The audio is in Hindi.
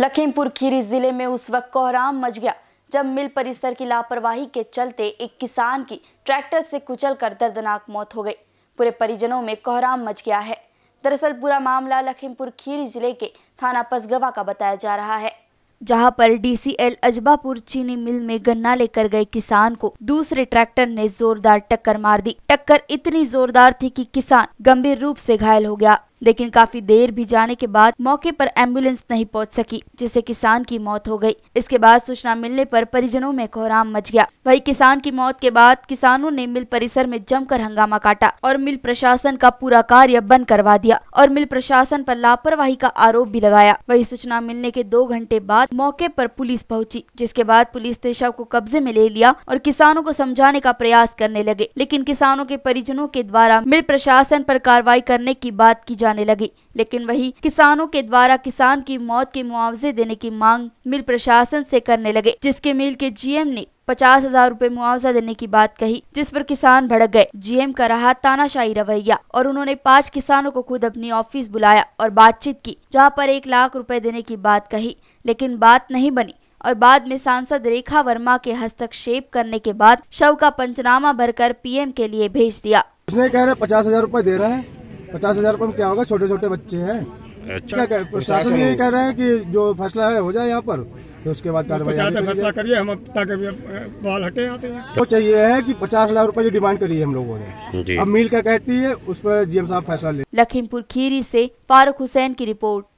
लखीमपुर खीरी जिले में उस वक्त कोहराम मच गया जब मिल परिसर की लापरवाही के चलते एक किसान की ट्रैक्टर से कुचलकर दर्दनाक मौत हो गई पूरे परिजनों में कोहराम मच गया है दरअसल पूरा मामला लखीमपुर खीरी जिले के थाना पसगवा का बताया जा रहा है जहां पर डीसीएल अजबापुर चीनी मिल में गन्ना लेकर गए किसान को दूसरे ट्रैक्टर ने जोरदार टक्कर मार दी टक्कर इतनी जोरदार थी कि किसान गंभीर रूप से घायल हो गया लेकिन काफी देर भी जाने के बाद मौके पर एम्बुलेंस नहीं पहुंच सकी जिससे किसान की मौत हो गई इसके बाद सूचना मिलने पर परिजनों में कोहराम मच गया वही किसान की मौत के बाद किसानों ने मिल परिसर में जमकर हंगामा काटा और मिल प्रशासन का पूरा कार्य बंद करवा दिया और मिल प्रशासन पर लापरवाही का आरोप भी लगाया वही सूचना मिलने के दो घंटे बाद मौके पर पुलिस पहुंची जिसके बाद पुलिस ने शव को कब्जे में ले लिया और किसानों को समझाने का प्रयास करने लगे लेकिन किसानों के परिजनों के द्वारा मिल प्रशासन आरोप कार्रवाई करने की बात की जाने लगी लेकिन वही किसानों के द्वारा किसान की मौत के मुआवजे देने की मांग मिल प्रशासन से करने लगे जिसके मिल के जीएम ने पचास हजार रूपए मुआवजा देने की बात कही जिस पर किसान भड़क गए जीएम का रहा तानाशाही रवैया और उन्होंने पांच किसानों को खुद अपनी ऑफिस बुलाया और बातचीत की जहां पर एक लाख रुपए देने की बात कही लेकिन बात नहीं बनी और बाद में सांसद रेखा वर्मा के हस्तक्षेप करने के बाद शव का पंचनामा भरकर पीएम के लिए भेज दिया उसने कह रहे पचास हजार रूपए दे रहे हैं पचास हजार रूपये में क्या होगा छोटे छोटे बच्चे हैं अच्छा क्या कह प्रशासन यही कह रहे हैं कि जो फैसला है हो जाए यहाँ पर तो उसके बाद तो कार्रवाई करिए हम ताकि बाल हटे यहाँ से तो चाहिए है कि पचास लाख रुपए जो डिमांड करी है हम लोगों ने अब मिल क्या कहती है उस पर जीएम साहब फैसला ले लखीमपुर खीरी से फारूक हुसैन की रिपोर्ट